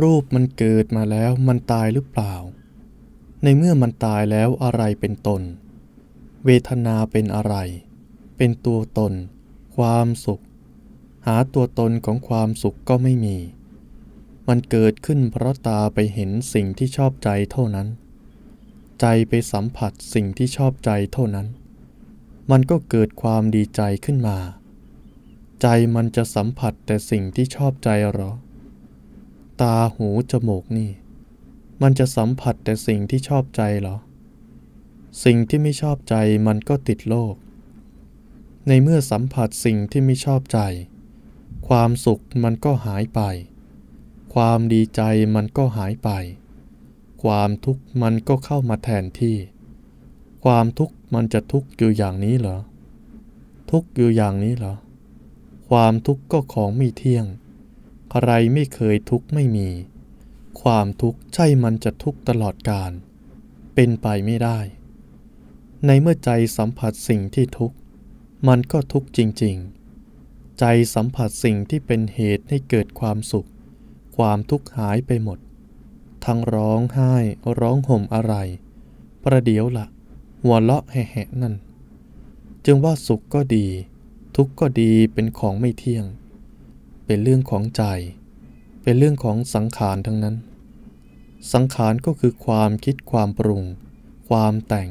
รูปมันเกิดมาแล้วมันตายหรือเปล่า ในเมื่อมันตายแล้วอะไรเป็นตน เวทนาเป็นอะไร เป็นตัวตน ความสุข หาตัวตนของความสุขก็ไม่มี มันเกิดขึ้นเพราะตาไปเห็นสิ่งที่ชอบใจเท่านั้น ใจไปสัมผัสสิ่งที่ชอบใจเท่านั้น มันก็เกิดความดีใจขึ้นมา ใจมันจะสัมผัสแต่สิ่งที่ชอบใจหรอตาหูจมูกนี่ มันจะสัมผัสแต่สิ่งที่ชอบใจเหรอ สิ่งที่ไม่ชอบใจมันก็ติดโลก ในเมื่อสัมผัสสิ่งที่ไม่ชอบใจ ความสุขมันก็หายไป ความดีใจมันก็หายไป ความทุกข์มันก็เข้ามาแทนที่ ความทุกข์ มันจะทุกข์ อยู่อย่างนี้เหรอ ทุกข์อยู่อย่างนี้เหรอ ความทุกข์ ก็ของไม่เที่ยงใครไม่เคยทุกข์ไม่มี ความทุกข์ใช่มันจะทุกข์ตลอดกาลเป็นไปไม่ได้ ในเมื่อใจสัมผัสสิ่งที่ทุกข์มันก็ทุกข์จริงๆ ใจสัมผัสสิ่งที่เป็นเหตุให้เกิดความสุข ความทุกข์หายไปหมด ทั้งร้องไห้ร้องห่มอะไร ประเดี๋ยวละหัวเลาะแห่ๆนั่น จึงว่าสุขก็ดี ทุกข์ก็ดีเป็นของไม่เที่ยงเป็นเรื่องของใจ เป็นเรื่องของสังขารทั้งนั้น สังขารก็คือความคิดความปรุง ความแต่ง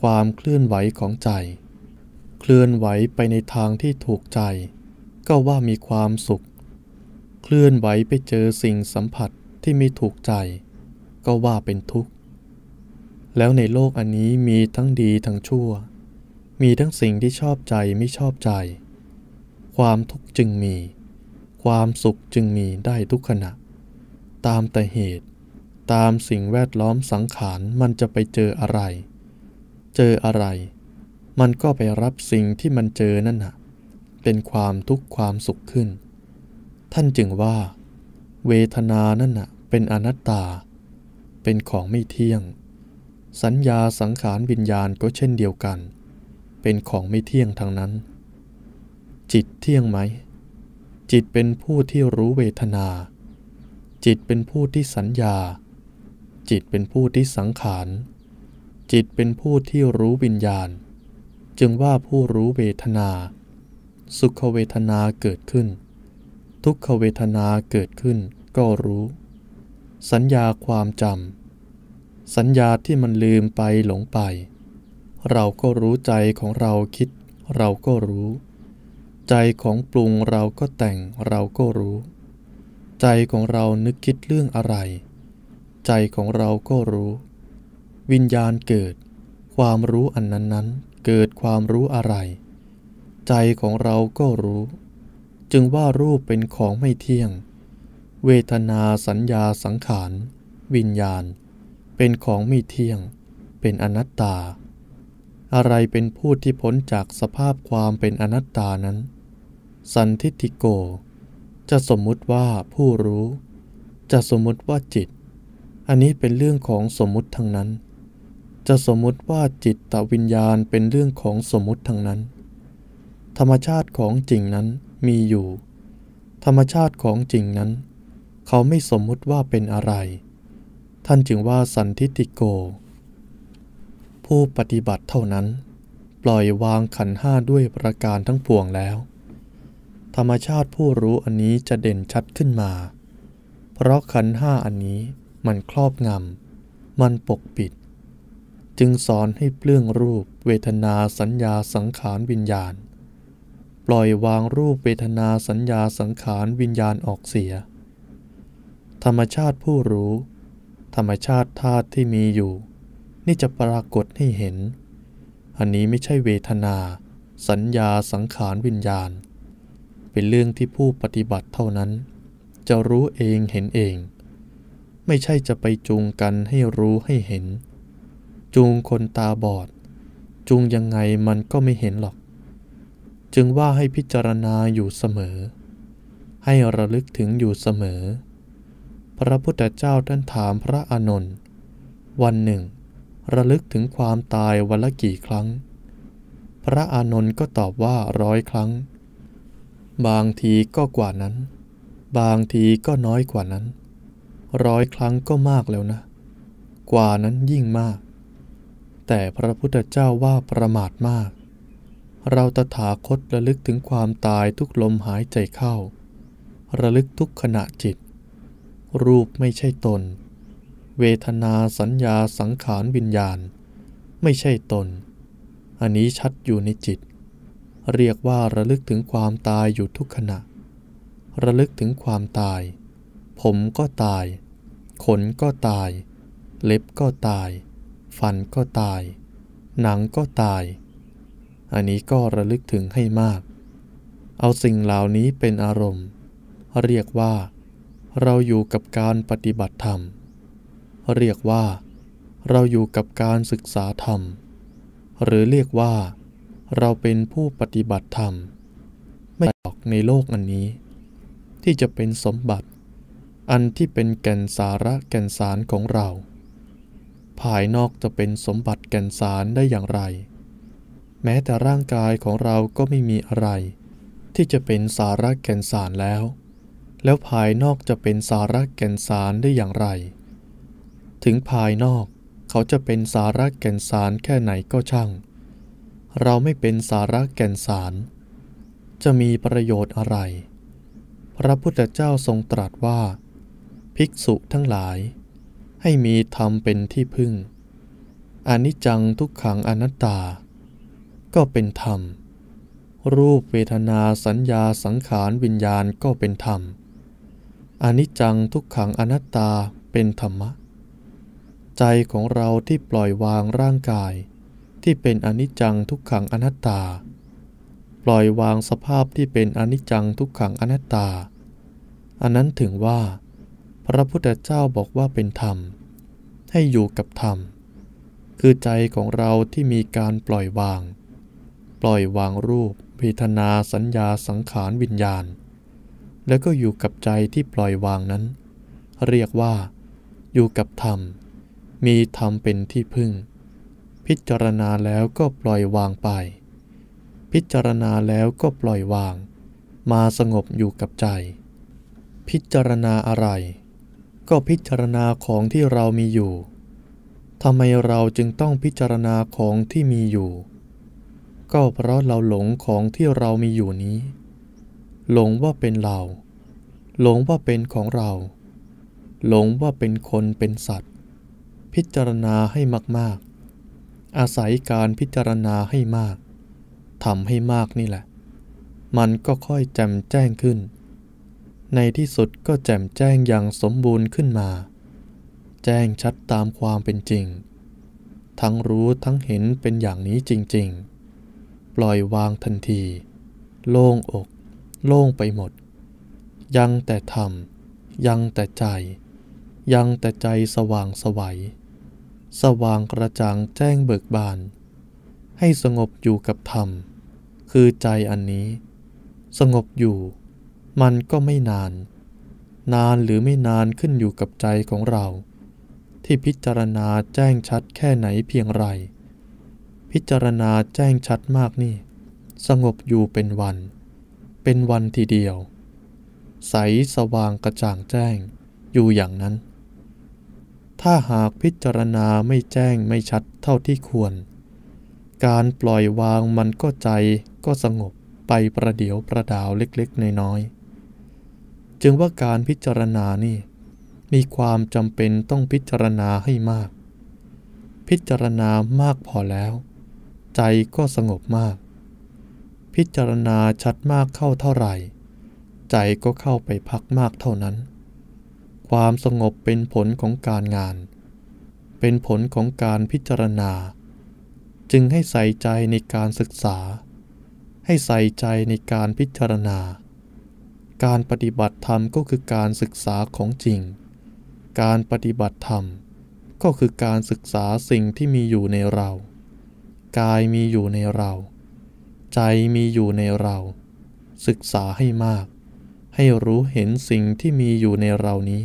ความเคลื่อนไหวของใจ เคลื่อนไหวไปในทางที่ถูกใจ ก็ว่ามีความสุข เคลื่อนไหวไปเจอสิ่งสัมผัสที่ไม่ถูกใจ ก็ว่าเป็นทุกข์ แล้วในโลกอันนี้มีทั้งดีทั้งชั่ว มีทั้งสิ่งที่ชอบใจไม่ชอบใจ ความทุกข์จึงมีความสุขจึงมีได้ทุกขณะ ตามแต่เหตุตามสิ่งแวดล้อมสังขารมันจะไปเจออะไร เจออะไร มันก็ไปรับสิ่งที่มันเจอนั่นนะเป็นความทุกข์ความสุขขึ้น ท่านจึงว่า เวทนานั่นนะเป็นอนัตตา เป็นของไม่เที่ยง สัญญาสังขารวิญญาณก็เช่นเดียวกัน เป็นของไม่เที่ยงทางนั้น จิตเที่ยงไหมจิตเป็นผู้ที่รู้เวทนา จิตเป็นผู้ที่สัญญา จิตเป็นผู้ที่สังขาร จิตเป็นผู้ที่รู้วิญญาณ จึงว่าผู้รู้เวทนา สุขเวทนาเกิดขึ้น ทุกขเวทนาเกิดขึ้นก็รู้ สัญญาความจำสัญญาที่มันลืมไปหลงไป เราก็รู้ใจของเราคิด เราก็รู้ใจของปรุงเราก็แต่งเราก็รู้ ใจของเรานึกคิดเรื่องอะไร ใจของเราก็รู้ วิญญาณเกิดความรู้อันนั้นนเกิดความรู้อะไร ใจของเราก็รู้ จึงว่ารูปเป็นของไม่เที่ยง เวทนาสัญญาสังขาร วิญญาณ เป็นของไม่เที่ยง เป็นอนัตตา อะไรเป็นผู้ที่พ้นจากสภาพความเป็นอนัตตานั้นสันทิติโก จะสมมุติว่าผู้รู้ จะสมมุติว่าจิต อันนี้เป็นเรื่องของสมมุติทั้งนั้น จะสมมุติว่าจิตตวิญญาณเป็นเรื่องของสมมุติทั้งนั้น ธรรมชาติของจริงนั้นมีอยู่ ธรรมชาติของจริงนั้น เขาไม่สมมุติว่าเป็นอะไร ท่านจึงว่าสันทิติโก ผู้ปฏิบัติเท่านั้น ปล่อยวางขันห้าด้วยประการทั้งปวงแล้วธรรมชาติผู้รู้อันนี้จะเด่นชัดขึ้นมา เพราะขันห้าอันนี้มันครอบงำ มันปกปิด จึงสอนให้เปลื้องรูปเวทนาสัญญาสังขารวิญญาณ ปล่อยวางรูปเวทนาสัญญาสังขารวิญญาณออกเสีย ธรรมชาติผู้รู้ ธรรมชาติธาตุที่มีอยู่ นี่จะปรากฏให้เห็น อันนี้ไม่ใช่เวทนาสัญญาสังขารวิญญาณเป็นเรื่องที่ผู้ปฏิบัติเท่านั้น จะรู้เองเห็นเอง ไม่ใช่จะไปจูงกันให้รู้ให้เห็น จูงคนตาบอด จูงยังไงมันก็ไม่เห็นหรอก จึงว่าให้พิจารณาอยู่เสมอ ให้ระลึกถึงอยู่เสมอ พระพุทธเจ้าท่านถามพระอานนท์วันหนึ่ง ระลึกถึงความตายวันละกี่ครั้ง พระอานนท์ก็ตอบว่าร้อยครั้งบางทีก็กว่านั้น บางทีก็น้อยกว่านั้น ร้อยครั้งก็มากแล้วนะ กว่านั้นยิ่งมาก แต่พระพุทธเจ้าว่าประมาทมาก เราตถาคตระลึกถึงความตายทุกลมหายใจเข้า ระลึกทุกขณะจิต รูปไม่ใช่ตน เวทนาสัญญาสังขารวิญญาณ ไม่ใช่ตน อันนี้ชัดอยู่ในจิตเรียกว่าระลึกถึงความตายอยู่ทุกขณะ ระลึกถึงความตาย ผมก็ตาย ขนก็ตาย เล็บก็ตาย ฟันก็ตาย หนังก็ตาย อันนี้ก็ระลึกถึงให้มาก เอาสิ่งเหล่านี้เป็นอารมณ์ เรียกว่า เราอยู่กับการปฏิบัติธรรม เรียกว่า เราอยู่กับการศึกษาธรรม หรือเรียกว่าเราเป็นผู้ปฏิบัติธรรมไม่ออกในโลกอันนี้ ที่จะเป็นสมบัติ อันที่เป็นแก่นสาระแก่นสารของเรา ภายนอกจะเป็นสมบัติแก่นสารได้อย่างไร แม้แต่ร่างกายของเราก็ไม่มีอะไร ที่จะเป็นสาระแก่นสารแล้ว แล้วภายนอกจะเป็นสาระแก่นสารได้อย่างไร ถึงภายนอกเขาจะเป็นสาระแก่นสารแค่ไหนก็ช่างเราไม่เป็นสาระแก่นสาร จะมีประโยชน์อะไร พระพุทธเจ้าทรงตรัสว่า ภิกษุทั้งหลาย ให้มีธรรมเป็นที่พึ่งอนิจจังทุกขังอนัตตา ก็เป็นธรรม รูปเวทนาสัญญาสังขารวิญญาณก็เป็นธรรมอนิจจังทุกขังอนัตตาเป็นธรรมะ ใจของเราที่ปล่อยวางร่างกายที่เป็นอนิจจังทุกขังอนัตตา ปล่อยวางสภาพที่เป็นอนิจจังทุกขังอนัตตา อันนั้นถึงว่า พระพุทธเจ้าบอกว่าเป็นธรรม ให้อยู่กับธรรม คือใจของเราที่มีการปล่อยวาง ปล่อยวางรูปเวทนาสัญญาสังขารวิญญาณ แล้วก็อยู่กับใจที่ปล่อยวางนั้น เรียกว่าอยู่กับธรรม มีธรรมเป็นที่พึ่งพิจารณาแล้วก็ปล่อยวางไป พิจารณาแล้วก็ปล่อยวาง มาสงบอยู่กับใจ พิจารณาอะไร ก็พิจารณาของที่เรามีอยู่ ทำไมเราจึงต้องพิจารณาของที่มีอยู่ ก็เพราะเราหลงของที่เรามีอยู่นี้ หลงว่าเป็นเรา หลงว่าเป็นของเรา หลงว่าเป็นคนเป็นสัตว์ พิจารณาให้มากอาศัยการพิจารณาให้มากทำให้มากนี่แหละ มันก็ค่อยแจ่มแจ้งขึ้น ในที่สุดก็แจ่มแจ้งอย่างสมบูรณ์ขึ้นมา แจ้งชัดตามความเป็นจริง ทั้งรู้ทั้งเห็นเป็นอย่างนี้จริงๆ ปล่อยวางทันที โล่งอก โล่งไปหมด ยังแต่ทำยังแต่ใจ ยังแต่ใจสว่างสวัยสว่างกระจ่างแจ้งเบิกบาน ให้สงบอยู่กับธรรม คือใจอันนี้ สงบอยู่ มันก็ไม่นาน นานหรือไม่นานขึ้นอยู่กับใจของเรา ที่พิจารณาแจ้งชัดแค่ไหนเพียงไรพิจารณาแจ้งชัดมากนี่ สงบอยู่เป็นวัน เป็นวันทีเดียว ใสสว่างกระจ่างแจ้งอยู่อย่างนั้นถ้าหากพิจารณาไม่แจ้งไม่ชัดเท่าที่ควร การปล่อยวางมันก็ใจก็สงบไปประเดี๋ยวประดาวเล็กๆน้อยๆ จึงว่าการพิจารณานี่ มีความจำเป็นต้องพิจารณาให้มาก พิจารณามากพอแล้ว ใจก็สงบมาก พิจารณาชัดมากเข้าเท่าไหร่ ใจก็เข้าไปพักมากเท่านั้นความสงบเป็นผลของการงาน เป็นผลของการพิจารณา จึงให้ใส่ใจในการศึกษา ให้ใส่ใจในการพิจารณา การปฏิบัติธรรมก็คือการศึกษาของจริง การปฏิบัติธรรมก็คือการศึกษาสิ่งที่มีอยู่ในเรา กายมีอยู่ในเรา ใจมีอยู่ในเรา ศึกษาให้มาก ให้รู้เห็นสิ่งที่มีอยู่ในเรานี้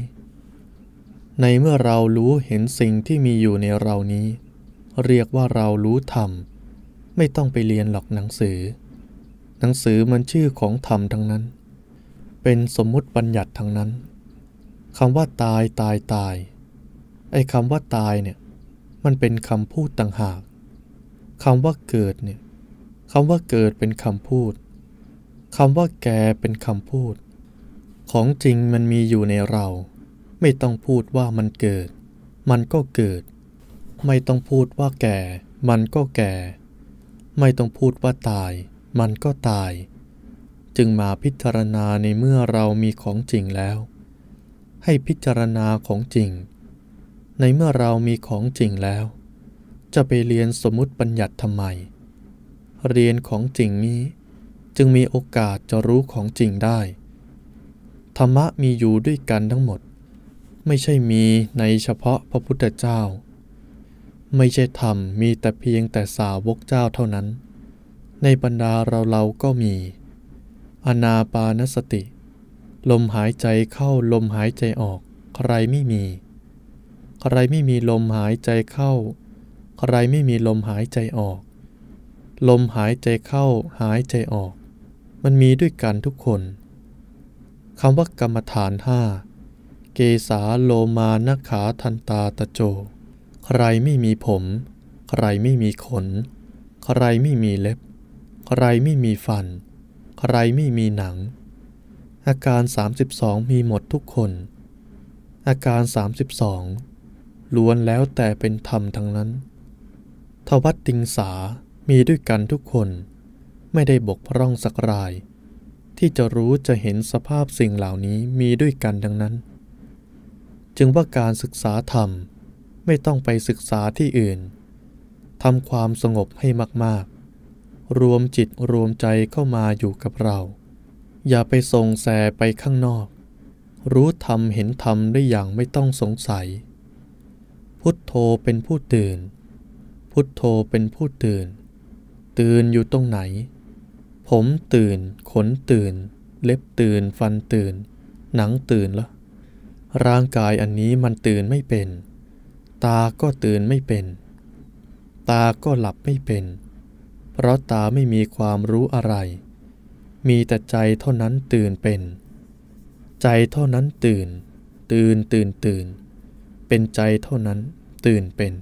ในเมื่อเรารู้เห็นสิ่งที่มีอยู่ในเรานี้ เรียกว่าเรารู้ธรรมไม่ต้องไปเรียนหรอกหนังสือ หนังสือมันชื่อของธรรมทั้งนั้น เป็นสมมุติบัญญัติทั้งนั้นคำว่าตายตายตายไอ้คำว่าตายเนี่ย มันเป็นคำพูดต่างหากคำว่าเกิดเนี่ยคำว่าเกิดเป็นคำพูดคำว่าแก่เป็นคำพูด ของจริงมันมีอยู่ในเราไม่ต้องพูดว่ามันเกิด มันก็เกิด ไม่ต้องพูดว่าแก่ มันก็แก่ ไม่ต้องพูดว่าตาย มันก็ตาย จึงมาพิจารณาในเมื่อเรามีของจริงแล้ว ให้พิจารณาของจริง ในเมื่อเรามีของจริงแล้ว จะไปเรียนสมมติปัญญัติทำไม เรียนของจริงนี้ จึงมีโอกาสจะรู้ของจริงได้ ธรรมะมีอยู่ด้วยกันทั้งหมดไม่ใช่มีในเฉพาะพระพุทธเจ้า ไม่ใช่ธรรมมีแต่เพียงแต่สาวกเจ้าเท่านั้น ในบรรดาเราเราก็มี อนาปานสติ ลมหายใจเข้า ลมหายใจออก ใครไม่มี ใครไม่มีลมหายใจเข้า ใครไม่มีลมหายใจออก ลมหายใจเข้า หายใจออก มันมีด้วยกันทุกคน คำว่ากรรมฐานห้าเกสาโลมานขาทันตาตะโจ ใครไม่มีผม ใครไม่มีขน ใครไม่มีเล็บ ใครไม่มีฟัน ใครไม่มีหนัง อาการ 32 มีหมดทุกคน อาการ 32ล้วนแล้วแต่เป็นธรรมทั้งนั้น ทวัตติงสา มีด้วยกันทุกคน ไม่ได้บกพร่องสักราย ที่จะรู้จะเห็นสภาพสิ่งเหล่านี้มีด้วยกันดังนั้นจึงว่าการศึกษาธรรมไม่ต้องไปศึกษาที่อื่นทำความสงบให้มากๆ รวมจิตรวมใจเข้ามาอยู่กับเรา อย่าไปส่งแสไปข้างนอก รู้ธรรมเห็นธรรมได้อย่างไม่ต้องสงสัย พุทโธเป็นผู้ตื่น พุทโธเป็นผู้ตื่น ตื่นอยู่ตรงไหน ผมตื่นขนตื่น เล็บตื่น ฟันตื่น หนังตื่นแล้วร่างกายอันนี้มันตื่นไม่เป็น ตา ก็ตื่นไม่เป็น ตา ก็หลับไม่เป็น เพราะตาไม่มีความรู้อะไร มีแต่ใจเท่านั้นตื่นเป็น ใจ เท่านั้นตื่น ตื่นตื่นตื่น เป็นใจเท่านั้นตื่นเป็น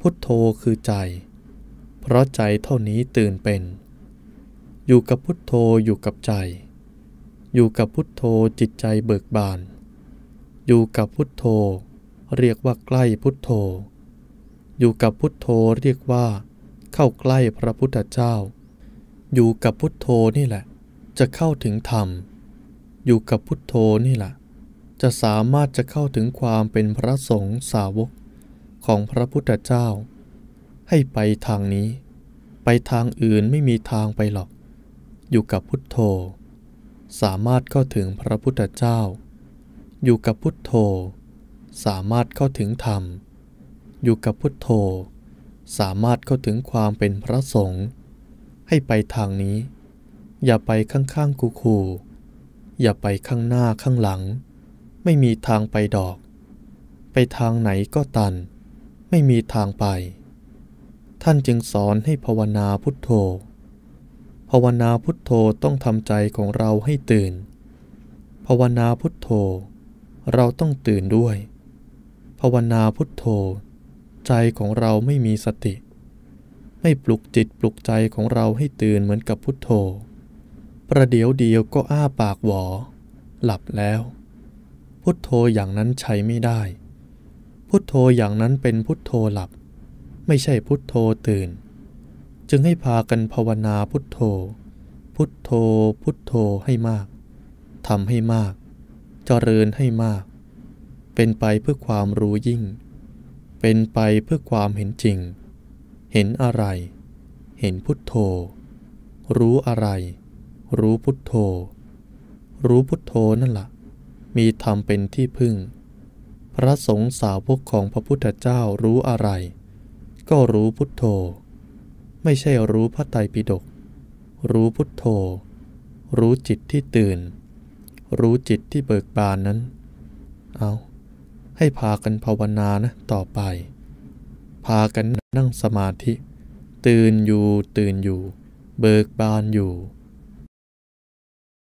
พุทโธคือใจ เพราะใจเท่านี้ตื่นเป็น อยู่กับพุทโธอยู่กับใจ อยู่กับพุทโธจิตใจเบิกบานอยู่กับพุทโธ เรียกว่าใกล้พุทโธ อยู่กับพุทโธเรียกว่าเข้าใกล้พระพุทธเจ้า อยู่กับพุทโธนี่แหละ จะเข้าถึงธรรม อยู่กับพุทโธนี่แหละ จะสามารถจะเข้าถึงความเป็นพระสงฆ์สาวกของพระพุทธเจ้า ให้ไปทางนี้ ไปทางอื่นไม่มีทางไปหรอก อยู่กับพุทโธ สามารถเข้าถึงพระพุทธเจ้าอยู่กับพุทโธ สามารถเข้าถึงธรรม อยู่กับพุทโธ สามารถเข้าถึงความเป็นพระสงฆ์ให้ไปทางนี้ อย่าไปข้างๆกูคูอย่าไปข้างหน้าข้างหลัง ไม่มีทางไปดอก ไปทางไหนก็ตัน ไม่มีทางไป ท่านจึงสอนให้ภาวนาพุทโธภาวนาพุทโธต้องทำใจของเราให้ตื่นภาวนาพุทโธเราต้องตื่นด้วยภาวนาพุทโธ ใจของเราไม่มีสติไม่ปลุกจิตปลุกใจของเราให้ตื่นเหมือนกับพุทโธ ประเดี๋ยวเดียวก็อ้าปากหวอหลับแล้ว พุทโธอย่างนั้นใช้ไม่ได้ พุทโธอย่างนั้นเป็นพุทโธหลับ ไม่ใช่พุทโธตื่น จึงให้พากันภาวนาพุทโธ พุทโธ พุทโธให้มากทำให้มากเจริญให้มาก เป็นไปเพื่อความรู้ยิ่ง เป็นไปเพื่อความเห็นจริง เห็นอะไร เห็นพุทโธ รู้อะไร รู้พุทโธ รู้พุทโธนั่นละ่ะ มีธรรมเป็นที่พึ่ง พระสงฆ์สาวกของพระพุทธเจ้ารู้อะไร ก็รู้พุทโธ ไม่ใช่รู้พระไตรปิฎก รู้พุทโธ รู้จิตที่ตื่นรู้จิตที่เบิกบานนั้น เอา ให้พากันภาวนานะต่อไป พากันนั่งสมาธิ ตื่นอยู่ตื่นอยู่ เบิกบานอยู่